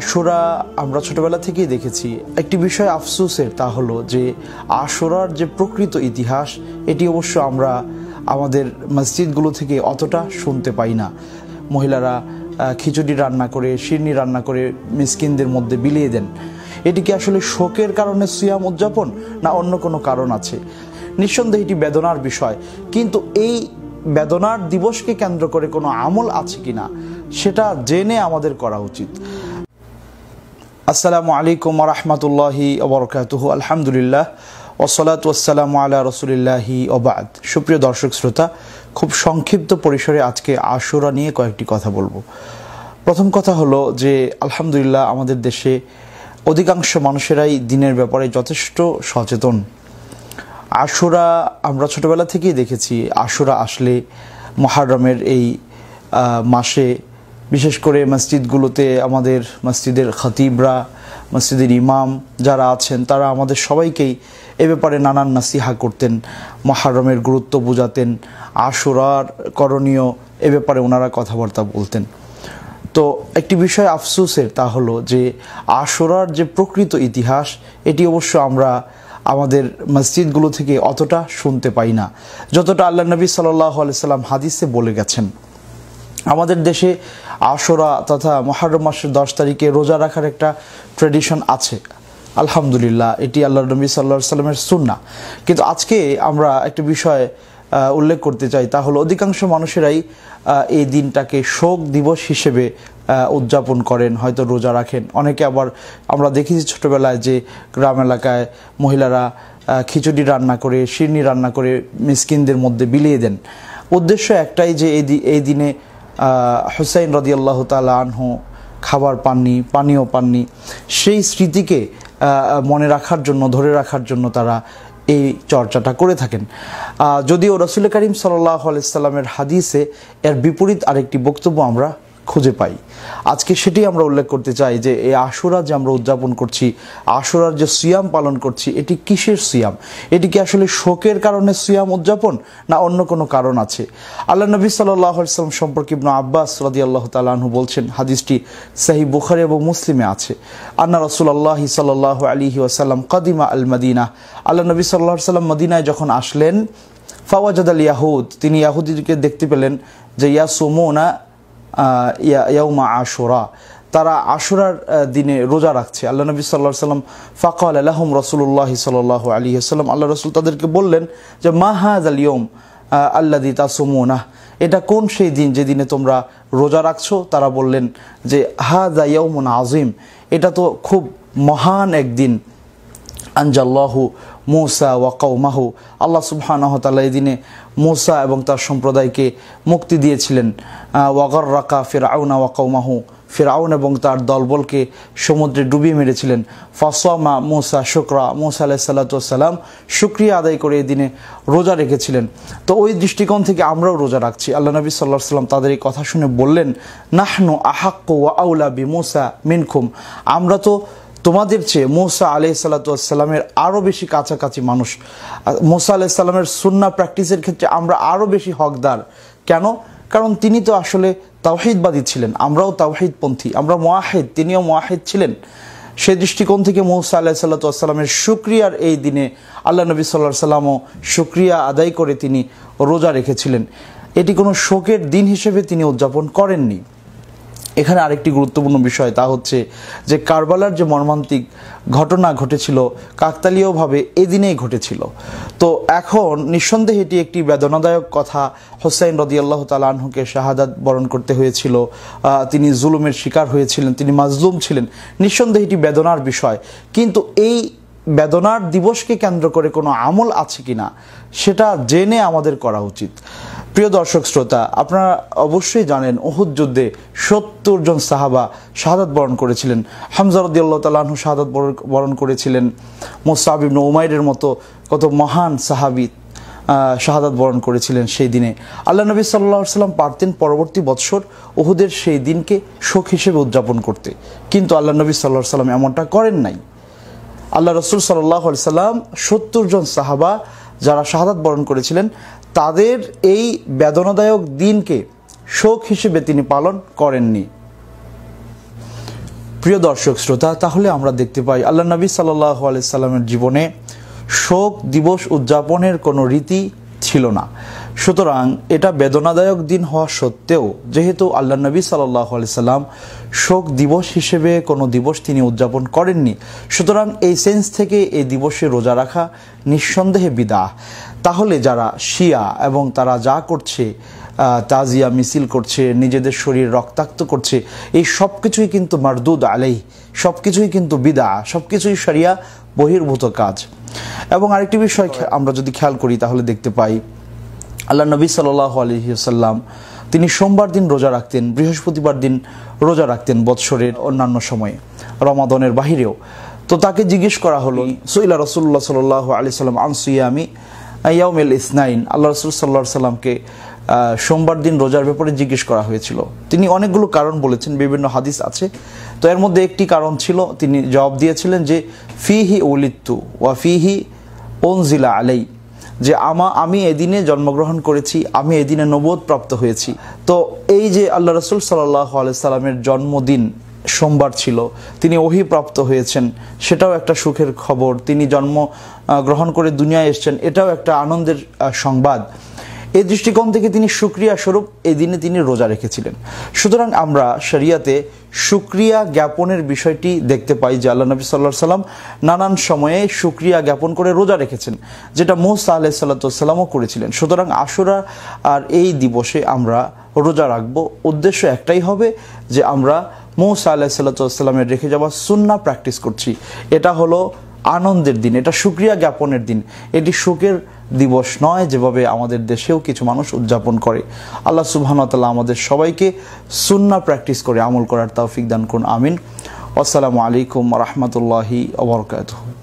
আশোরা আমরা ছোটবেলা থেকেই দেখেছি একটি বিষয় আফসোসের তা হলো যে আশোরার যে প্রকৃত ইতিহাস এটি অবশ্য আমরা আমাদের মসজিদগুলো থেকে অতটা শুনতে পাই না মহিলারা খিচুড়ি রান্না করে শিরনি রান্না করে মিসকিনদের মধ্যে বিলিয়ে দেন এটি কি আসলে শোকের কারণে সিয়াম উদযাপন না অন্য কোনো কারণ আছে নিঃসন্দেহে এটি বেদনার বিষয় কিন্তু এই বেদনার দিবসকে কেন্দ্র করে কোনো আমল আছে কি না সেটা জেনে আমাদের করা উচিত আসসালামু আলাইকুম রহমতুল্লাহি ওবরকাতুহ আলহামদুলিল্লাহ ওসলাত ওসালাম আলা রসুলিল্লাহি ওবাদ সুপ্রিয় দর্শক শ্রোতা খুব সংক্ষিপ্ত পরিসরে আজকে আশুরা নিয়ে কয়েকটি কথা বলবো প্রথম কথা হলো যে আলহামদুলিল্লাহ আমাদের দেশে অধিকাংশ মানুষেরাই দিনের ব্যাপারে যথেষ্ট সচেতন আশুরা আমরা ছোটবেলা থেকেই দেখেছি আশুরা আসলে মহারমের এই মাসে বিশেষ করে মসজিদগুলোতে আমাদের মসজিদের খতিবরা মসজিদের ইমাম যারা আছেন তারা আমাদের সবাইকেই এ ব্যাপারে নানান নাসিহা করতেন মহারমের গুরুত্ব বোঝাতেন আশুরার করণীয় এ ব্যাপারে ওনারা কথাবার্তা বলতেন তো একটি বিষয় আফসুসের তা হলো যে আশুরার যে প্রকৃত ইতিহাস এটি অবশ্য আমরা আমাদের মসজিদগুলো থেকে অতটা শুনতে পাই না যতটা আল্লাহ নবী সাল্লাহ সাল্লাম হাদিসে বলে গেছেন আমাদের দেশে আশোরা তথা মহারম মাসের দশ তারিখে রোজা রাখার একটা ট্রেডিশন আছে আলহামদুলিল্লাহ এটি আল্লাহ নবী সাল্লা সাল্লামের সুন্না কিন্তু আজকে আমরা একটা বিষয় উল্লেখ করতে চাই তা হলো অধিকাংশ মানুষেরাই এই দিনটাকে শোক দিবস হিসেবে উদযাপন করেন হয়তো রোজা রাখেন অনেকে আবার আমরা দেখেছি ছোটোবেলায় যে গ্রাম এলাকায় মহিলারা খিচুড়ি রান্না করে শিরনি রান্না করে মিসকিনদের মধ্যে বিলিয়ে দেন উদ্দেশ্য একটাই যে এই দিনে হুসাইন রদিয়াল্লাহ তালা আনহু খাবার পাননি পানীয় পাননি সেই স্মৃতিকে মনে রাখার জন্য ধরে রাখার জন্য তারা এই চর্চাটা করে থাকেন যদিও রসুল করিম সাল্লাহ আলাইসাল্লামের হাদিসে এর বিপরীত আরেকটি বক্তব্য আমরা খুঁজে পাই আজকে সেটি আমরা উল্লেখ করতে চাই যে এই আশুরা যে আমরা উদযাপন করছি আশুরার যে সিয়াম পালন করছি এটি কিসের সিয়াম এটি কি আসলে শোকের কারণে সিয়াম উদযাপন না অন্য কোনো কারণ আছে আল্লাহ নবী সাল্লাম সম্পর্কে ইবনু আব্বাস রাজি আল্লাহ তালাহু বলছেন হাদিসটি সাহি বুখারি এবং মুসলিমে আছে আন্না রসুল আল্লাহি সাল্লাহ আলী ওয়াসাল্লাম কদিমা আল মদিনা আল্লাহ নবী সাল্লাহ সাল্লাম মদিনায় যখন আসলেন ফাওয়াজাদ আল ইয়াহুদ তিনি ইয়াহুদিকে দেখতে পেলেন যে ইয়াসুমোনা ইয়াউমা আশুরা তারা আশুরার দিনে রোজা রাখছে আল্লাহ নবী সাল্লাহ সাল্লাম আল আলহম রসুল্লাহ সাল আলী সাল্লাম আল্লাহ রসুল তাদেরকে বললেন যে মাহাজ আল ইয়ম আল্লাদি তাসমুনাহ এটা কোন সেই দিন যেদিনে তোমরা রোজা রাখছো তারা বললেন যে হাজা ইয়মুন আজিম এটা তো খুব মহান একদিন আঞ্জাল্লাহু মৌসা ওয়াকাউ মাহু আল্লাহ সুবহানহতাল্লাহ এই দিনে মৌসা এবং তার সম্প্রদায়কে মুক্তি দিয়েছিলেন ওয়াগর রাকা আউনা ওয়াকাউ মাহু আউন এবং তার দলবলকে সমুদ্রে ডুবিয়ে মেরেছিলেন ফাসমা মোসা শুক্রা মোসা সাল্লাম শুক্রিয়া আদায় করে এই দিনে রোজা রেখেছিলেন তো ওই দৃষ্টিকোণ থেকে আমরাও রোজা রাখছি আল্লাহ নবী সাল্লাহ সাল্লাম তাদের এই কথা শুনে বললেন নাহনু আহাক্ক ওয়া আউলা বি মোসা মিনখুম আমরা তো তোমাদের চেয়ে মোসা আলি সাল্লাতামের আরও বেশি কাছাকাছি মানুষ মোসা আলি সাল্লামের সুন্না প্র্যাকটিসের ক্ষেত্রে আমরা আরও বেশি হকদার কেন কারণ তিনি তো আসলে তাওহিদবাদী ছিলেন আমরাও তাওহিদপন্থী আমরা মোয়াহেদ তিনিও মোয়াহেদ ছিলেন সেই দৃষ্টিকোণ থেকে মৌসা আল্লাহ সাল্লাতামের সুক্রিয়ার এই দিনে আল্লাহ নবী সাল্লাহ সাল্লামও সুক্রিয়া আদায় করে তিনি রোজা রেখেছিলেন এটি কোনো শোকের দিন হিসেবে তিনি উদযাপন করেননি এখানে আরেকটি গুরুত্বপূর্ণ বিষয় তা হচ্ছে যে কারবালার যে মর্মান্তিক ঘটনা ঘটেছিল কাকতালীয়ভাবে এদিনেই ঘটেছিল তো এখন নিঃসন্দেহে এটি একটি বেদনাদায়ক কথা হোসাইন রদিয়াল্লাহ তালাহুকে শাহাদাত বরণ করতে হয়েছিল তিনি জুলুমের শিকার হয়েছিলেন তিনি মাজলুম ছিলেন নিঃসন্দেহে এটি বেদনার বিষয় কিন্তু এই বেদনার দিবসকে কেন্দ্র করে কোনো আমল আছে কি না সেটা জেনে আমাদের করা উচিত প্রিয় দর্শক শ্রোতা আপনারা অবশ্যই জানেন ওহুদ যুদ্ধে সত্তর জন সাহাবা শাহাদাত বরণ করেছিলেন হামজারদ্দিয়াল্লাহ তালু শাহাদ বরণ করেছিলেন মোস্তাবিব উমাইরের মতো কত মহান সাহাবি শাহাদাত বরণ করেছিলেন সেই দিনে আল্লাহ নবী সাল্লাহ সাল্লাম পারতেন পরবর্তী বৎসর ওহুদের সেই দিনকে শোক হিসেবে উদযাপন করতে কিন্তু আল্লাহ নবী সাল্লাহ সাল্লাম এমনটা করেন নাই আল্লাহ রসুল সাল্লাহ সাল্লাম সত্তর জন সাহাবা যারা শাহাদাত বরণ করেছিলেন তাদের এই বেদনাদায়ক দিনকে শোক হিসেবে তিনি পালন করেননি প্রিয় দর্শক শ্রোতা তাহলে আমরা দেখতে পাই আল্লাহ নবী সাল্লাহ সাল্লামের জীবনে শোক দিবস উদযাপনের কোনো রীতি ছিল না সুতরাং এটা বেদনাদায়ক দিন হওয়া সত্ত্বেও যেহেতু আল্লাহ নবী সাল্লাহ সাল্লাম শোক দিবস হিসেবে কোনো দিবস তিনি উদযাপন করেননি সুতরাং এই সেন্স থেকে এই দিবসে রোজা রাখা নিঃসন্দেহে বিদা তাহলে যারা শিয়া এবং তারা যা করছে তাজিয়া মিছিল করছে নিজেদের শরীর রক্তাক্ত করছে এই সব কিছুই কিন্তু মারদুদ আলেই সব কিছুই কিন্তু বিদা সব কিছুই সারিয়া বহির্ভূত কাজ এবং আরেকটি বিষয় আমরা যদি খেয়াল করি তাহলে দেখতে পাই আল্লাহ নবী সাল্লাহ আলহিসাল্লাম তিনি সোমবার দিন রোজা রাখতেন বৃহস্পতিবার দিন রোজা রাখতেন বৎসরের অন্যান্য সময়ে রমাদনের বাহিরেও তো তাকে জিজ্ঞেস করা হলো সৈলা রসুল্লাহ সাল আলি সাল্লাম আমি ইয়াউমেল ইসনাইন আল্লাহ রসুল সাল্লা সাল্লামকে সোমবার দিন রোজার ব্যাপারে জিজ্ঞেস করা হয়েছিল তিনি অনেকগুলো কারণ বলেছেন বিভিন্ন হাদিস আছে তো এর মধ্যে একটি কারণ ছিল তিনি জবাব দিয়েছিলেন যে ফিহি ওলিত্তু ওয়া ফিহি ওনজিলা আলাই যে আমা আমি এদিনে জন্মগ্রহণ করেছি আমি এদিনে নবোধ প্রাপ্ত হয়েছি তো এই যে আল্লাহ রসুল সাল্লাহ আলাইসাল্লামের জন্মদিন সোমবার ছিল তিনি অভিপ্রাপ্ত হয়েছেন সেটাও একটা সুখের খবর তিনি জন্ম গ্রহণ করে দুনিয়ায় এসছেন এটাও একটা আনন্দের সংবাদ এই দৃষ্টিকোণ থেকে তিনি সুক্রিয়া স্বরূপ এই দিনে তিনি রোজা রেখেছিলেন সুতরাং আমরা শরিয়াতে সুক্রিয়া জ্ঞাপনের বিষয়টি দেখতে পাই যে আল্লাহ নবী সাল্লাহ সাল্লাম নানান সময়ে সুক্রিয়া জ্ঞাপন করে রোজা রেখেছেন যেটা মোসা আলাহ সাল্লাতামও করেছিলেন সুতরাং আশুরা আর এই দিবসে আমরা রোজা রাখব উদ্দেশ্য একটাই হবে যে আমরা মৌসা আল্লাহ সাল্লাতামের রেখে যাওয়া সুন্না প্র্যাকটিস করছি এটা হলো আনন্দের দিন এটা সুক্রিয়া জ্ঞাপনের দিন এটি শোকের দিবস নয় যেভাবে আমাদের দেশেও কিছু মানুষ উদযাপন করে আল্লাহ সুবাহতাল্লাহ আমাদের সবাইকে সুন্না প্র্যাকটিস করে আমল করার তাওফিক দান করুন আমিন আসসালামু আলাইকুম রহমতুল্লাহি